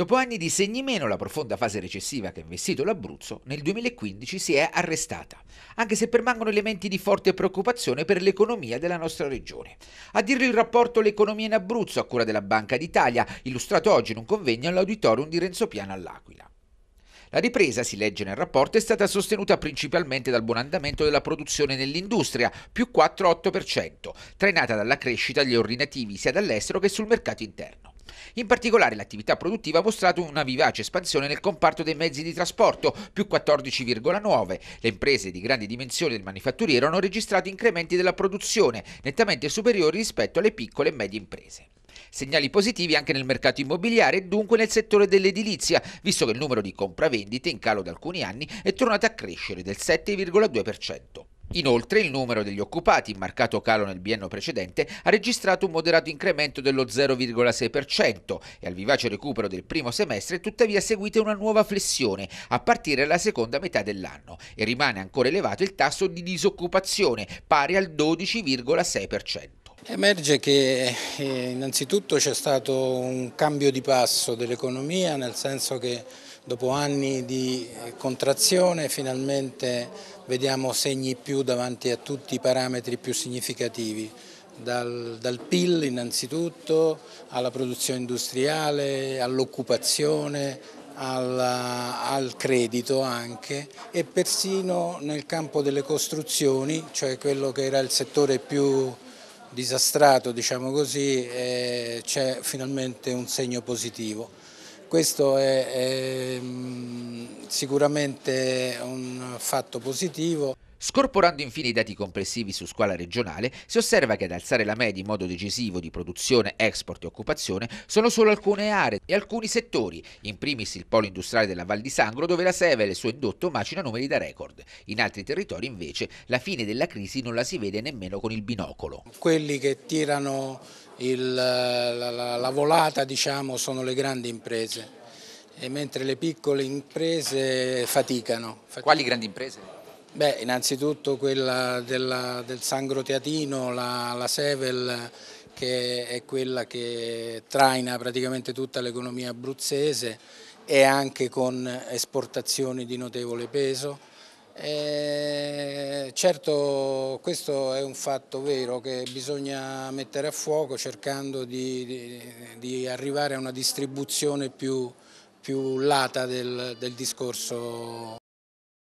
Dopo anni di segni meno, la profonda fase recessiva che ha investito l'Abruzzo nel 2015 si è arrestata, anche se permangono elementi di forte preoccupazione per l'economia della nostra regione. A dirlo il rapporto L'economia in Abruzzo a cura della Banca d'Italia, illustrato oggi in un convegno all'auditorium di Renzo Piano all'Aquila. La ripresa, si legge nel rapporto, è stata sostenuta principalmente dal buon andamento della produzione nell'industria, più 4-8%, trainata dalla crescita degli ordinativi sia dall'estero che sul mercato interno. In particolare l'attività produttiva ha mostrato una vivace espansione nel comparto dei mezzi di trasporto, più 14,9. Le imprese di grandi dimensioni del manifatturiero hanno registrato incrementi della produzione, nettamente superiori rispetto alle piccole e medie imprese. Segnali positivi anche nel mercato immobiliare e dunque nel settore dell'edilizia, visto che il numero di compravendite in calo da alcuni anni è tornato a crescere del 7,2%. Inoltre il numero degli occupati, in marcato calo nel biennio precedente, ha registrato un moderato incremento dello 0,6% e al vivace recupero del primo semestre tuttavia seguite una nuova flessione a partire dalla seconda metà dell'anno e rimane ancora elevato il tasso di disoccupazione pari al 12,6%. Emerge che eh, innanzitutto c'è stato un cambio di passo dell'economia, nel senso che dopo anni di eh, contrazione finalmente vediamo segni più davanti a tutti i parametri più significativi. Dal, dal, PIL innanzitutto, alla produzione industriale, all'occupazione, al credito anche e persino nel campo delle costruzioni, cioè quello che era il settore più disastrato, diciamo così, c'è finalmente un segno positivo. Questo è, è mm, sicuramente un fatto positivo. Scorporando infine i dati complessivi su scuola regionale, si osserva che ad alzare la media in modo decisivo di produzione, export e occupazione sono solo alcune aree e alcuni settori, in primis il polo industriale della Val di Sangro dove la Seve e il suo indotto macina numeri da record. In altri territori invece la fine della crisi non la si vede nemmeno con il binocolo. Quelli che tirano il, la, la, la volata diciamo, sono le grandi imprese, mentre le piccole imprese faticano. faticano. Quali grandi imprese? Beh, innanzitutto quella della, del Sangro Teatino, la, la Sevel, che è quella che traina praticamente tutta l'economia abruzzese e anche con esportazioni di notevole peso. E certo questo è un fatto vero che bisogna mettere a fuoco cercando di, di, di arrivare a una distribuzione più, più lata del, del discorso